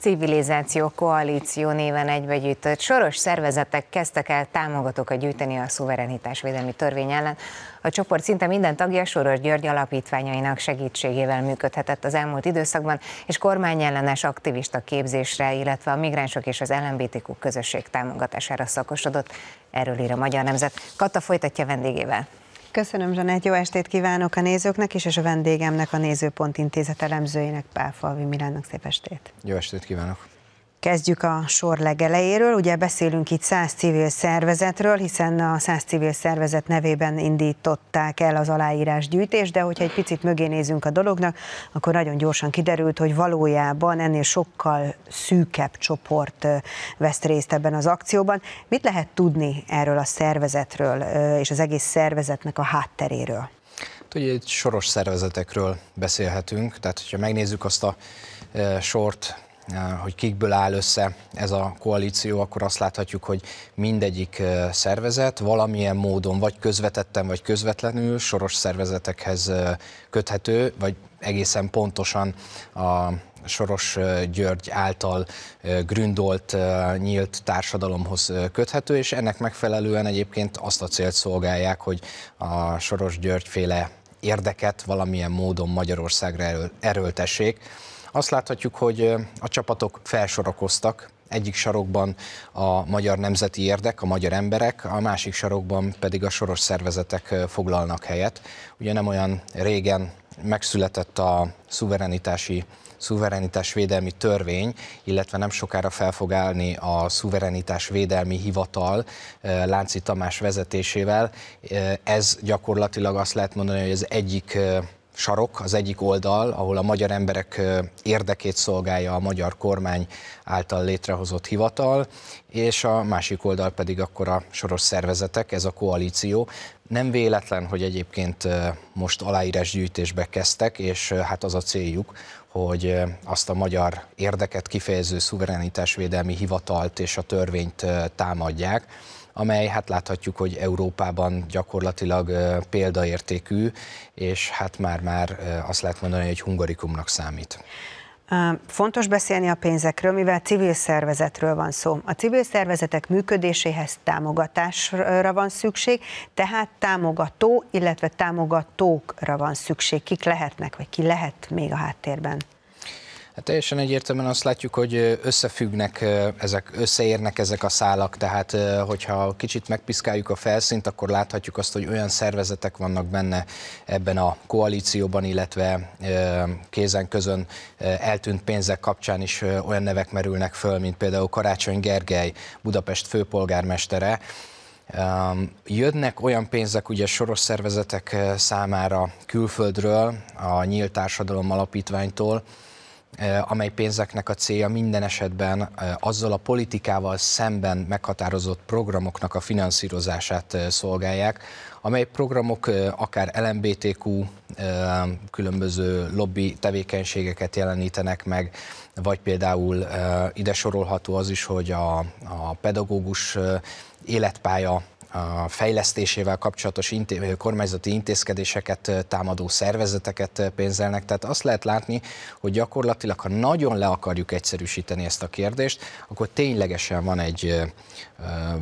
civilizáció koalíció néven egybegyűjtött soros szervezetek kezdtek el támogatókat gyűjteni a Védelmi törvény ellen. A csoport szinte minden tagja Soros György alapítványainak segítségével működhetett az elmúlt időszakban, és kormányellenes aktivista képzésre, illetve a migránsok és az LMBTQ közösség támogatására szakosodott. Erről ír a Magyar Nemzet. Kata folytatja vendégével. Köszönöm, Zsanett, jó estét kívánok a nézőknek is, és a vendégemnek, a Nézőpont Intézet elemzőjének, Pálfalvi Milánnak szép estét. Jó estét kívánok! Kezdjük a sor legelejéről. Ugye beszélünk itt száz civil szervezetről, hiszen a száz civil szervezet nevében indították el az aláírásgyűjtést, de hogyha egy picit mögé nézünk a dolognak, akkor nagyon gyorsan kiderült, hogy valójában ennél sokkal szűkebb csoport vesz részt ebben az akcióban. Mit lehet tudni erről a szervezetről és az egész szervezetnek a hátteréről? Ugye hát, egy soros szervezetekről beszélhetünk, tehát hogyha megnézzük azt a sort, Eh, hogy kikből áll össze ez a koalíció, akkor azt láthatjuk, hogy mindegyik eh, szervezet valamilyen módon, vagy közvetetten, vagy közvetlenül soros szervezetekhez eh, köthető, vagy egészen pontosan a Soros György által gründolt nyílt társadalomhoz köthető, és ennek megfelelően egyébként azt a célt szolgálják, hogy a Soros György féle érdeket valamilyen módon Magyarországra erőltessék. Azt láthatjuk, hogy a csapatok felsorakoztak, egyik sarokban a magyar nemzeti érdek, a magyar emberek, a másik sarokban pedig a soros szervezetek foglalnak helyet. Ugye nem olyan régen megszületett a szuverenitási szuverenitás védelmi törvény, illetve nem sokára fel fog állni a szuverenitás védelmi hivatal Lánci Tamás vezetésével. Ez gyakorlatilag azt lehet mondani, hogy az egyik sarok, az egyik oldal, ahol a magyar emberek érdekét szolgálja a magyar kormány által létrehozott hivatal, és a másik oldal pedig akkor a soros szervezetek, ez a koalíció. Nem véletlen, hogy egyébként most aláírásgyűjtésbe kezdtek, és hát az a céljuk, hogy azt a magyar érdeket kifejező szuverenitásvédelmi hivatalt és a törvényt támadják amely hát láthatjuk, hogy Európában gyakorlatilag példaértékű, és hát már-már azt lehet mondani, hogy hungarikumnak számít. Fontos beszélni a pénzekről, mivel civil szervezetről van szó. A civil szervezetek működéséhez támogatásra van szükség, tehát támogató, illetve támogatókra van szükség. Kik lehetnek, vagy ki lehet még a háttérben? Hát teljesen egyértelműen azt látjuk, hogy összefüggnek ezek, összeérnek ezek a szálak, tehát hogyha kicsit megpiszkáljuk a felszínt, akkor láthatjuk azt, hogy olyan szervezetek vannak benne ebben a koalícióban, illetve kézen közön eltűnt pénzek kapcsán is olyan nevek merülnek föl, mint például Karácsony Gergely, Budapest főpolgármestere, Jönnek olyan pénzek ugye soros szervezetek számára külföldről, a Nyílt Társadalom Alapítványtól, Eh, amely pénzeknek a célja minden esetben eh, azzal a politikával szemben meghatározott programoknak a finanszírozását eh, szolgálják, amely programok akár LMBTQ különböző lobby tevékenységeket jelenítenek meg, vagy például ide sorolható az is, hogy a, a pedagógus életpálya a fejlesztésével kapcsolatos inté- kormányzati intézkedéseket támadó szervezeteket pénzelnek. Tehát azt lehet látni, hogy gyakorlatilag, ha nagyon le akarjuk egyszerűsíteni ezt a kérdést, akkor ténylegesen van egy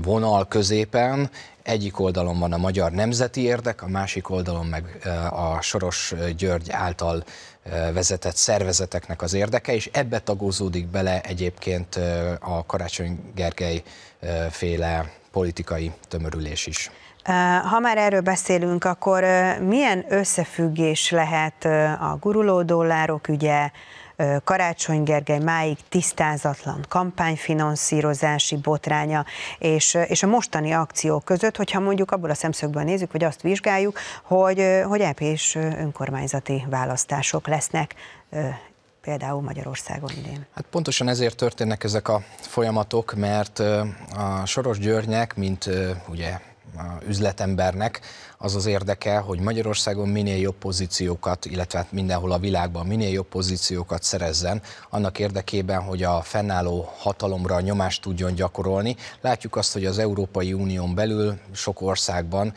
vonal középen, egyik oldalon van a magyar nemzeti érdek, a másik oldalon meg a Soros György által vezetett szervezeteknek az érdeke, és ebbe tagozódik bele egyébként a Karácsony Gergely féle politikai tömörülés is. Ha már erről beszélünk, akkor milyen összefüggés lehet a guruló dollárok ügye, Karácsony Gergely máig tisztázatlan kampányfinanszírozási botránya és, és a mostani akciók között, hogyha mondjuk abból a szemszögből nézzük, vagy azt vizsgáljuk, hogy, hogy EP és önkormányzati választások lesznek például Magyarországon idén? Hát pontosan ezért történnek ezek a folyamatok, mert a Soros Györgynek, mint ugye üzletembernek az az érdeke, hogy Magyarországon minél jobb pozíciókat, illetve hát mindenhol a világban minél jobb pozíciókat szerezzen, annak érdekében, hogy a fennálló hatalomra nyomást tudjon gyakorolni. Látjuk azt, hogy az Európai Unión belül sok országban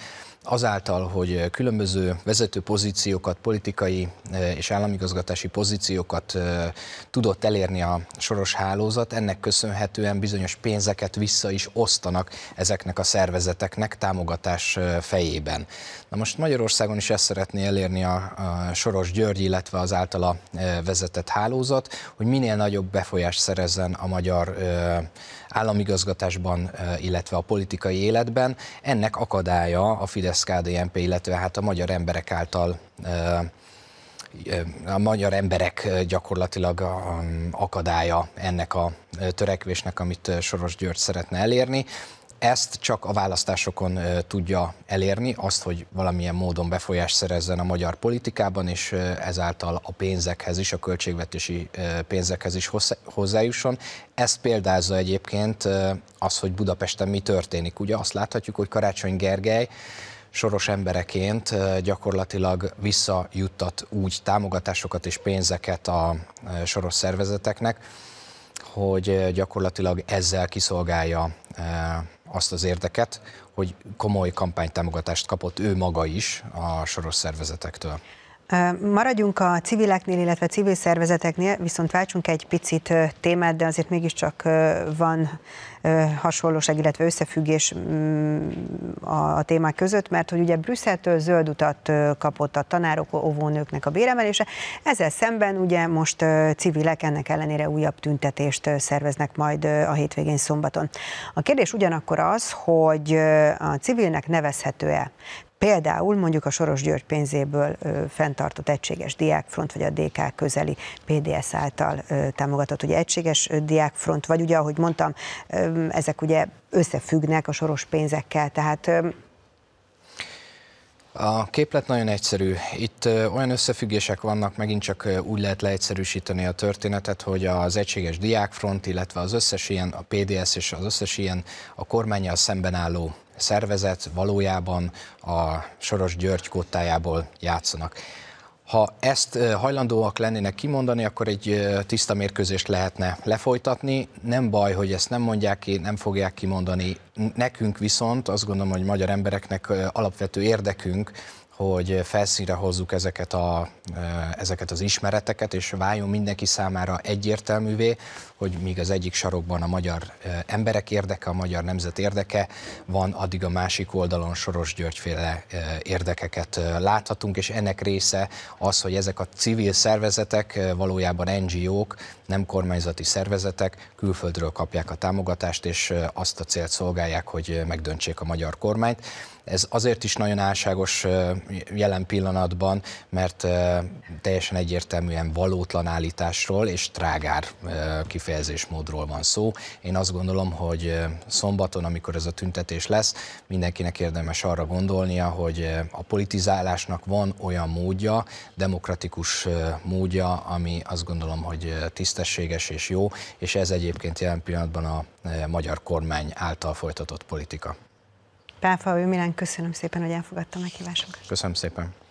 azáltal, hogy különböző vezető pozíciókat, politikai eh, és államigazgatási pozíciókat eh, tudott elérni a soros hálózat, ennek köszönhetően bizonyos pénzeket vissza is osztanak ezeknek a szervezeteknek támogatás eh, fejében. Na most Magyarországon is ezt szeretné elérni a, Soros György, illetve az általa vezetett hálózat, hogy minél nagyobb befolyást szerezzen a magyar államigazgatásban, illetve a politikai életben. Ennek akadálya a Fidesz olasz KDNP, illetve hát a magyar emberek által a magyar emberek gyakorlatilag akadálya ennek a törekvésnek, amit Soros György szeretne elérni. Ezt csak a választásokon tudja elérni, azt, hogy valamilyen módon befolyást szerezzen a magyar politikában, és ezáltal a pénzekhez is, a költségvetési pénzekhez is hozzájusson. Ezt példázza egyébként az, hogy Budapesten mi történik. Ugye azt láthatjuk, hogy Karácsony Gergely soros embereként gyakorlatilag visszajuttat úgy támogatásokat és pénzeket a soros szervezeteknek, hogy gyakorlatilag ezzel kiszolgálja azt az érdeket, hogy komoly kampánytámogatást kapott ő maga is a soros szervezetektől. Maradjunk a civileknél, illetve civil szervezeteknél, viszont váltsunk egy picit témát, de azért mégiscsak van hasonlóság, illetve összefüggés mm, a témák között, mert hogy ugye Brüsszeltől zöld utat kapott a tanárok, óvónőknek a béremelése, ezzel szemben ugye most civilek ennek ellenére újabb tüntetést szerveznek majd a hétvégén szombaton. A kérdés ugyanakkor az, hogy a civilnek nevezhető-e Például mondjuk a Soros György pénzéből fenntartott egységes diákfront, vagy a DK közeli PDS által támogatott ugye egységes diákfront, vagy ugye, ahogy mondtam, ezek ugye összefüggnek a soros pénzekkel, tehát a képlet nagyon egyszerű. Itt olyan összefüggések vannak, megint csak úgy lehet leegyszerűsíteni a történetet, hogy az egységes diákfront, illetve az összes ilyen, a PDS és az összes ilyen a kormányjal szemben álló szervezet valójában a Soros György kottájából játszanak. Ha ezt hajlandóak lennének kimondani, akkor egy tiszta mérkőzést lehetne lefolytatni. Nem baj, hogy ezt nem mondják ki, nem fogják kimondani. Nekünk viszont azt gondolom, hogy magyar embereknek alapvető érdekünk, hogy felszínre hozzuk ezeket, a, e, ezeket az ismereteket, és váljon mindenki számára egyértelművé, hogy míg az egyik sarokban a magyar e, emberek érdeke, a magyar nemzet érdeke van, addig a másik oldalon Soros Györgyféle e, érdekeket láthatunk, és ennek része az, hogy ezek a civil szervezetek, valójában NGO-k, nem kormányzati szervezetek külföldről kapják a támogatást, és azt a célt szolgálják, hogy megdöntsék a magyar kormányt. Ez azért is nagyon álságos jelen pillanatban, mert teljesen egyértelműen valótlan állításról és trágár kifejezésmódról van szó. Én azt gondolom, hogy szombaton, amikor ez a tüntetés lesz, mindenkinek érdemes arra gondolnia, hogy a politizálásnak van olyan módja, demokratikus módja, ami azt gondolom, hogy tisztességes és jó, és ez egyébként jelen pillanatban a magyar kormány által folytatott politika. Pálfa Milán, köszönöm szépen, hogy elfogadta meghívásunkat. Köszönöm szépen.